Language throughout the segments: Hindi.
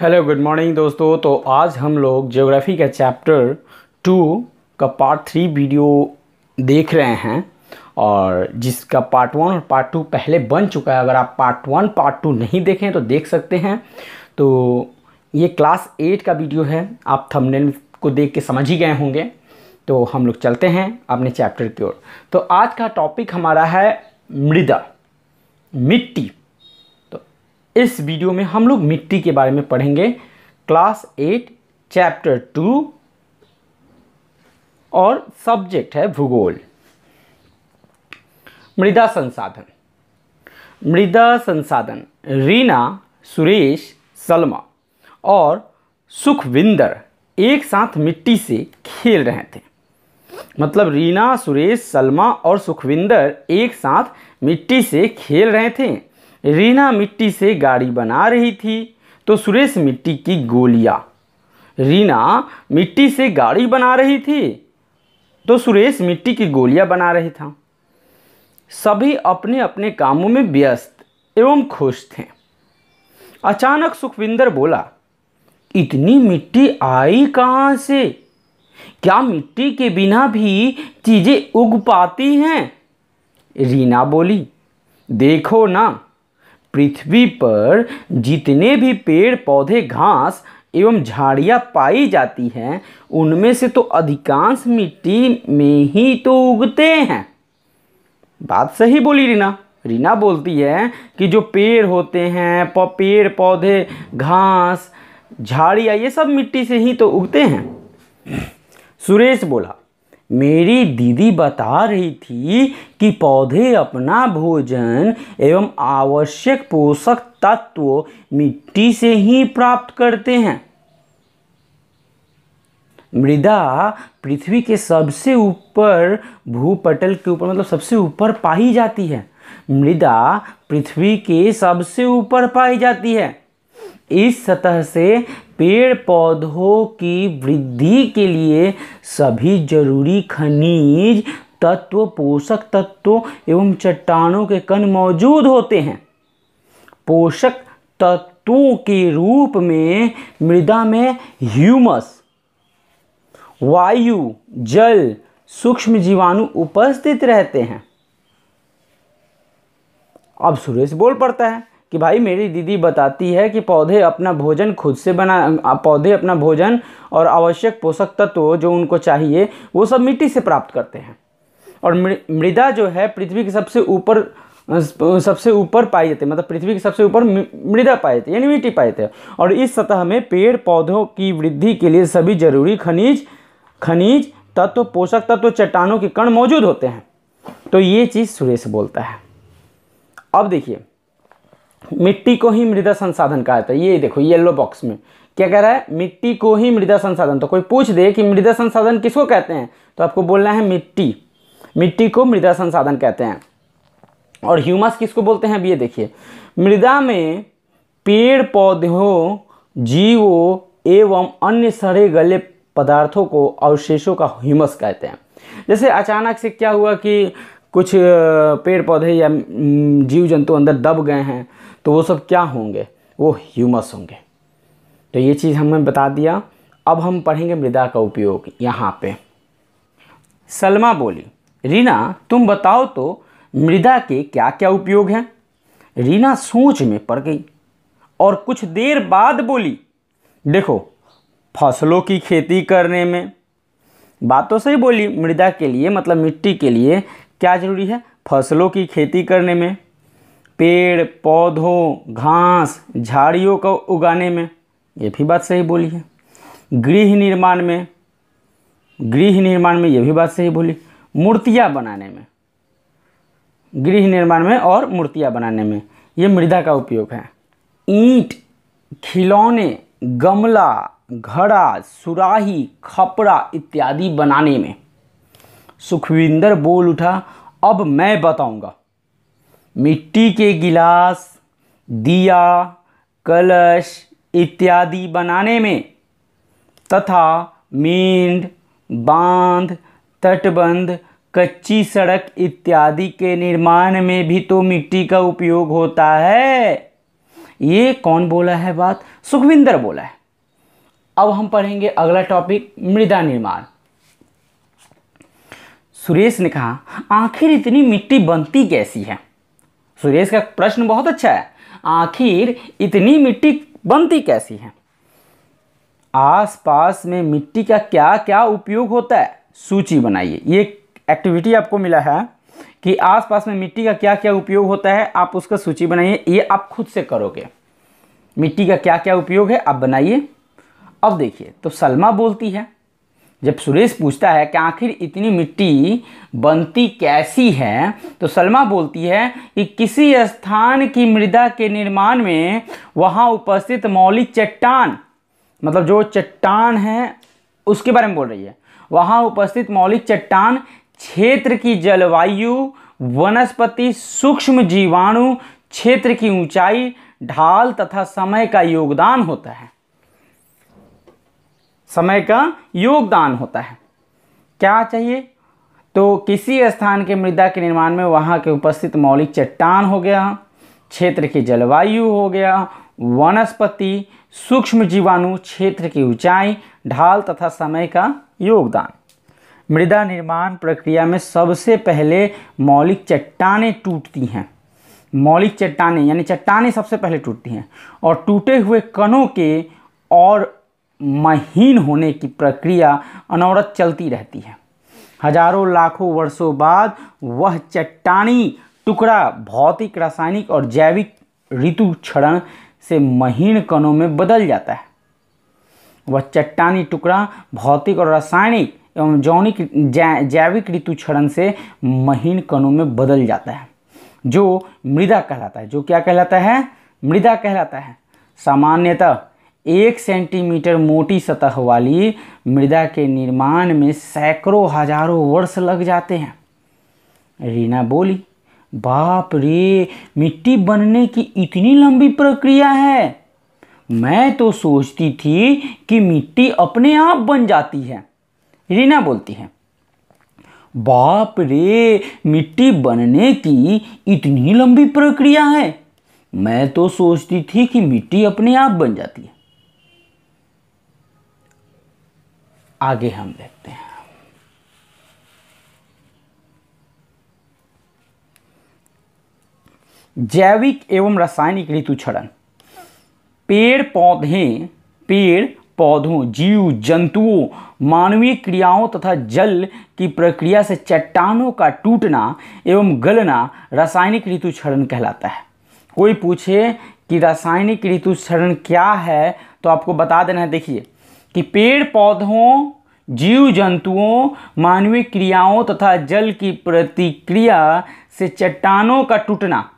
हेलो गुड मॉर्निंग दोस्तों तो आज हम लोग ज्योग्राफी का चैप्टर टू का पार्ट थ्री वीडियो देख रहे हैं और जिसका पार्ट वन और पार्ट टू पहले बन चुका है अगर आप पार्ट वन पार्ट टू नहीं देखें तो देख सकते हैं तो ये क्लास एट का वीडियो है आप थंबनेल को देख के समझ ही गए होंगे तो हम लोग चलते हैं अपने चैप्टर की ओर तो आज का टॉपिक हमारा है मृदा मिट्टी इस वीडियो में हम लोग मिट्टी के बारे में पढ़ेंगे क्लास एट चैप्टर टू और सब्जेक्ट है भूगोल मृदा संसाधन मृदा संसाधन रीना सुरेश सलमा और सुखविंदर एक साथ मिट्टी से खेल रहे थे मतलब रीना सुरेश सलमा और सुखविंदर एक साथ मिट्टी से खेल रहे थे रीना मिट्टी से गाड़ी बना रही थी तो सुरेश मिट्टी की गोलियाँ रीना मिट्टी से गाड़ी बना रही थी तो सुरेश मिट्टी की गोलियाँ बना रही था सभी अपने अपने कामों में व्यस्त एवं खुश थे अचानक सुखविंदर बोला इतनी मिट्टी आई कहाँ से क्या मिट्टी के बिना भी चीज़ें उग पाती हैं रीना बोली देखो ना पृथ्वी पर जितने भी पेड़ पौधे घास एवं झाड़ियाँ पाई जाती हैं उनमें से तो अधिकांश मिट्टी में ही तो उगते हैं बात सही बोली रीना रीना बोलती है कि जो पेड़ होते हैं पेड़ पौधे घास झाड़ियाँ ये सब मिट्टी से ही तो उगते हैं सुरेश बोला मेरी दीदी बता रही थी कि पौधे अपना भोजन एवं आवश्यक पोषक तत्व मिट्टी से ही प्राप्त करते हैं मृदा पृथ्वी के सबसे ऊपर भूपटल के ऊपर मतलब सबसे ऊपर पाई जाती है मृदा पृथ्वी के सबसे ऊपर पाई जाती है इस सतह से पेड़ पौधों की वृद्धि के लिए सभी जरूरी खनिज तत्व पोषक तत्वों एवं चट्टानों के कण मौजूद होते हैं पोषक तत्वों के रूप में मृदा में ह्यूमस वायु जल सूक्ष्म जीवाणु उपस्थित रहते हैं अब सुरेश बोल पड़ता है कि भाई मेरी दीदी बताती है कि पौधे अपना भोजन खुद से बना पौधे अपना भोजन और आवश्यक पोषक तत्व जो उनको चाहिए वो सब मिट्टी से प्राप्त करते हैं और मृदा जो है पृथ्वी के सबसे ऊपर सबसे ऊपर पाए जाते हैं मतलब पृथ्वी के सबसे ऊपर मृदा पाए जाते यानी मिट्टी पाए जाते हैं और इस सतह में पेड़ पौधों की वृद्धि के लिए सभी जरूरी खनिज खनिज तत्व पोषक तत्व चट्टानों के कण मौजूद होते हैं तो ये चीज़ सुरेश बोलता है अब देखिए मिट्टी को ही मृदा संसाधन कहा जाता है ये देखो येलो बॉक्स में क्या कह रहा है मिट्टी को ही मृदा संसाधन तो कोई पूछ दे कि मृदा संसाधन किसको कहते हैं तो आपको बोलना है मिट्टी मिट्टी को मृदा संसाधन कहते हैं और ह्यूमस किसको बोलते हैं अब ये देखिए मृदा में पेड़ पौधों जीवों एवं अन्य सड़े गले पदार्थों को अवशेषों का ह्यूमस कहते हैं जैसे अचानक से क्या हुआ कि कुछ पेड़ पौधे या जीव जंतु अंदर दब गए हैं तो वो सब क्या होंगे वो ह्यूमस होंगे तो ये चीज़ हमने बता दिया अब हम पढ़ेंगे मृदा का उपयोग यहाँ पे सलमा बोली रीना तुम बताओ तो मृदा के क्या क्या उपयोग हैं रीना सोच में पड़ गई और कुछ देर बाद बोली देखो फसलों की खेती करने में बात तो सही बोली मृदा के लिए मतलब मिट्टी के लिए क्या ज़रूरी है फसलों की खेती करने में पेड़ पौधों घास झाड़ियों को उगाने में ये भी बात सही बोली है गृह निर्माण में गृह निर्माण में ये भी बात सही बोली मूर्तियाँ बनाने में गृह निर्माण में और मूर्तियाँ बनाने में ये मृदा का उपयोग है ईंट खिलौने गमला घड़ा सुराही खपड़ा इत्यादि बनाने में सुखविंदर बोल उठा अब मैं बताऊंगा मिट्टी के गिलास दिया कलश इत्यादि बनाने में तथा मींड बांध तटबंध कच्ची सड़क इत्यादि के निर्माण में भी तो मिट्टी का उपयोग होता है ये कौन बोला है बात सुखविंदर बोला है अब हम पढ़ेंगे अगला टॉपिक मृदा निर्माण सुरेश ने कहा आखिर इतनी मिट्टी बनती कैसी है सुरेश का प्रश्न बहुत अच्छा है आखिर इतनी मिट्टी बनती कैसी है आसपास में मिट्टी का क्या क्या उपयोग होता है सूची बनाइए ये एक्टिविटी आपको मिला है कि आसपास में मिट्टी का क्या क्या उपयोग होता है आप उसका सूची बनाइए ये आप खुद से करोगे मिट्टी का क्या क्या उपयोग है आप बनाइए अब देखिए तो सलमा बोलती है जब सुरेश पूछता है कि आखिर इतनी मिट्टी बनती कैसी है तो सलमा बोलती है कि किसी स्थान की मृदा के निर्माण में वहाँ उपस्थित मौलिक चट्टान मतलब जो चट्टान है उसके बारे में बोल रही है वहाँ उपस्थित मौलिक चट्टान क्षेत्र की जलवायु वनस्पति सूक्ष्म जीवाणु क्षेत्र की ऊंचाई ढाल तथा समय का योगदान होता है समय का योगदान होता है क्या चाहिए तो किसी स्थान के मृदा के निर्माण में वहाँ के उपस्थित मौलिक चट्टान हो गया क्षेत्र की जलवायु हो गया वनस्पति सूक्ष्म जीवाणु क्षेत्र की ऊंचाई ढाल तथा समय का योगदान मृदा निर्माण प्रक्रिया में सबसे पहले मौलिक चट्टानें टूटती हैं मौलिक चट्टानें यानी चट्टानें सबसे पहले टूटती हैं और टूटे हुए कणों के और महीन होने की प्रक्रिया अनवरत चलती रहती है हजारों लाखों वर्षों बाद वह चट्टानी टुकड़ा भौतिक रासायनिक और जैविक ऋतु क्षरण से महीन कणों में बदल जाता है वह चट्टानी टुकड़ा भौतिक और रासायनिक एवं जौनिक जै, जैविक ऋतु क्षरण से महीन कणों में बदल जाता है जो मृदा कहलाता है जो क्या कहलाता है मृदा कहलाता है सामान्यतः एक सेंटीमीटर मोटी सतह वाली मृदा के निर्माण में सैकड़ों हजारों वर्ष लग जाते हैं रीना बोली बाप रे मिट्टी बनने की इतनी लंबी प्रक्रिया है मैं तो सोचती थी कि मिट्टी अपने आप बन जाती है रीना बोलती है बाप रे मिट्टी बनने की इतनी लंबी प्रक्रिया है मैं तो सोचती थी कि मिट्टी अपने आप बन जाती है आगे हम देखते हैं जैविक एवं रासायनिक ऋतु क्षरण पेड़ पौधे पेड़ पौधों जीव जंतुओं मानवीय क्रियाओं तथा जल की प्रक्रिया से चट्टानों का टूटना एवं गलना रासायनिक ऋतु क्षरण कहलाता है कोई पूछे कि रासायनिक ऋतु क्षरण क्या है तो आपको बता देना है देखिए कि पेड़ पौधों जीव जंतुओं मानवीय क्रियाओं तथा जल की प्रतिक्रिया से चट्टानों का टूटना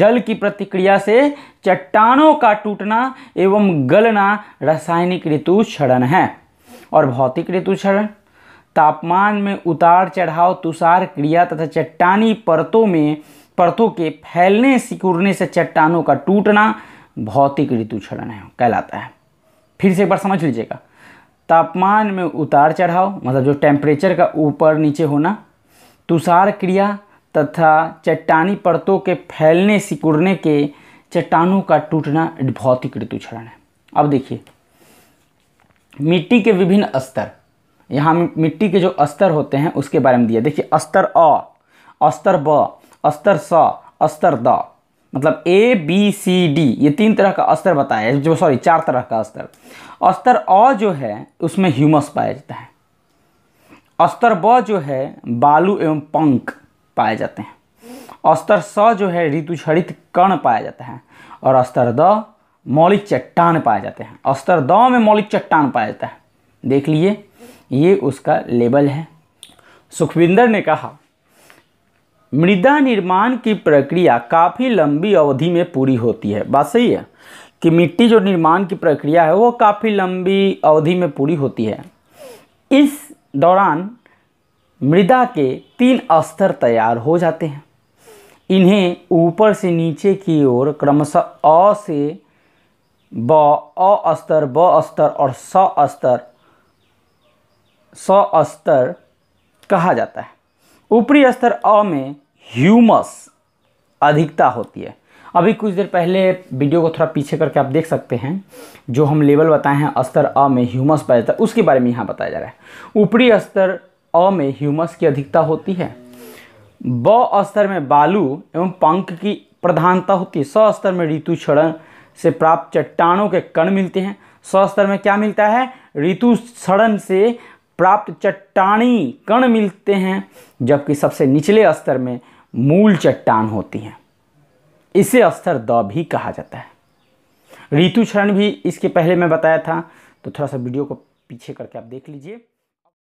जल की प्रतिक्रिया से चट्टानों का टूटना एवं गलना रासायनिक ऋतु क्षरण है और भौतिक ऋतु क्षरण तापमान में उतार चढ़ाव तुषार क्रिया तथा चट्टानी परतों में परतों के फैलने सिकुड़ने से चट्टानों का टूटना भौतिक ऋतु क्षरण है कहलाता है फिर से एक बार समझ लीजिएगा तापमान में उतार चढ़ाव मतलब जो टेम्परेचर का ऊपर नीचे होना तुषार क्रिया तथा चट्टानी परतों के फैलने सिकुड़ने के चट्टानों का टूटना भौतिक ऋतुक्षरण है अब देखिए मिट्टी के विभिन्न स्तर यहाँ मिट्टी के जो स्तर होते हैं उसके बारे में दिया देखिए स्तर अ स्तर ब स्तर स स्तर द मतलब ए बी सी डी ये तीन तरह का अस्तर बताया जो सॉरी चार तरह का अस्तर अस्तर अ जो है उसमें ह्यूमस पाया जाता है अस्तर ब जो है बालू एवं पंख पाए जाते हैं अस्तर स जो है ऋतुक्षरित कण पाया जाता है और अस्तर द मौलिक चट्टान पाए जाते हैं अस्तर द में मौलिक चट्टान पाया जाता है देख लिए ये उसका लेबल है सुखविंदर ने कहा मृदा निर्माण की प्रक्रिया काफ़ी लंबी अवधि में पूरी होती है बात सही है कि मिट्टी जो निर्माण की प्रक्रिया है वो काफ़ी लंबी अवधि में पूरी होती है इस दौरान मृदा के तीन स्तर तैयार हो जाते हैं इन्हें ऊपर से नीचे की ओर क्रमशः अ से ब अ स्तर ब स्तर और स स्तर स स्तर कहा जाता है ऊपरी स्तर अ में ह्यूमस अधिकता होती है अभी कुछ देर पहले वीडियो को थोड़ा पीछे करके आप देख सकते हैं जो हम लेवल बताए हैं स्तर अ में ह्यूमस पाया जाता है उसके बारे में यहाँ बताया जा रहा है ऊपरी स्तर अ में ह्यूमस की अधिकता होती है ब स्तर में बालू एवं पंख की प्रधानता होती है स स्तर में ऋतु क्षरण से प्राप्त चट्टानों के कण मिलते हैं स स्तर में क्या मिलता है ऋतु क्षण से प्राप्त चट्टानी कण मिलते हैं जबकि सबसे निचले स्तर में मूल चट्टान होती हैं इसे स्तर द भी कहा जाता है ऋतु क्षरण भी इसके पहले मैं बताया था तो थोड़ा सा वीडियो को पीछे करके आप देख लीजिए